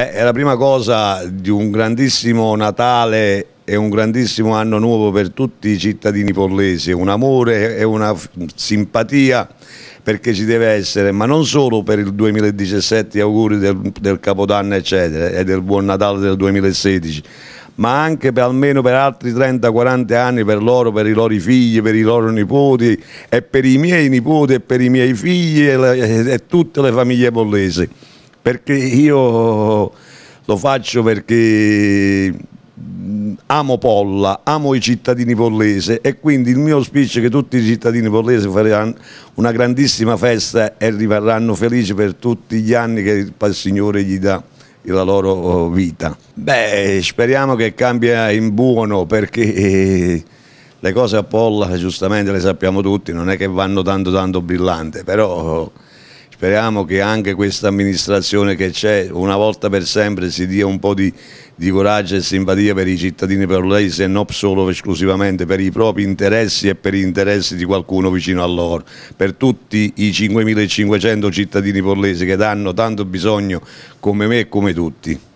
Beh, è la prima cosa di un grandissimo Natale e un grandissimo anno nuovo per tutti i cittadini pollesi, un amore e una simpatia perché ci deve essere, ma non solo per il 2017, auguri del, del Capodanno eccetera e del Buon Natale del 2016, ma anche per almeno per altri 30-40 anni per loro, per i loro figli, per i loro nipoti e per i miei nipoti e per i miei figli e, le, e tutte le famiglie pollesi perché io lo faccio perché amo Polla, amo i cittadini pollese e quindi il mio auspicio è che tutti i cittadini pollese faranno una grandissima festa e rimarranno felici per tutti gli anni che il Signore gli dà la loro oh, vita. Beh, speriamo che cambia in buono perché le cose a Polla giustamente le sappiamo tutti, non è che vanno tanto tanto brillante, però Speriamo che anche questa amministrazione che c'è una volta per sempre si dia un po' di, di coraggio e simpatia per i cittadini perulesi e non solo esclusivamente per i propri interessi e per gli interessi di qualcuno vicino a loro. Per tutti i 5.500 cittadini porlesi che hanno tanto bisogno come me e come tutti.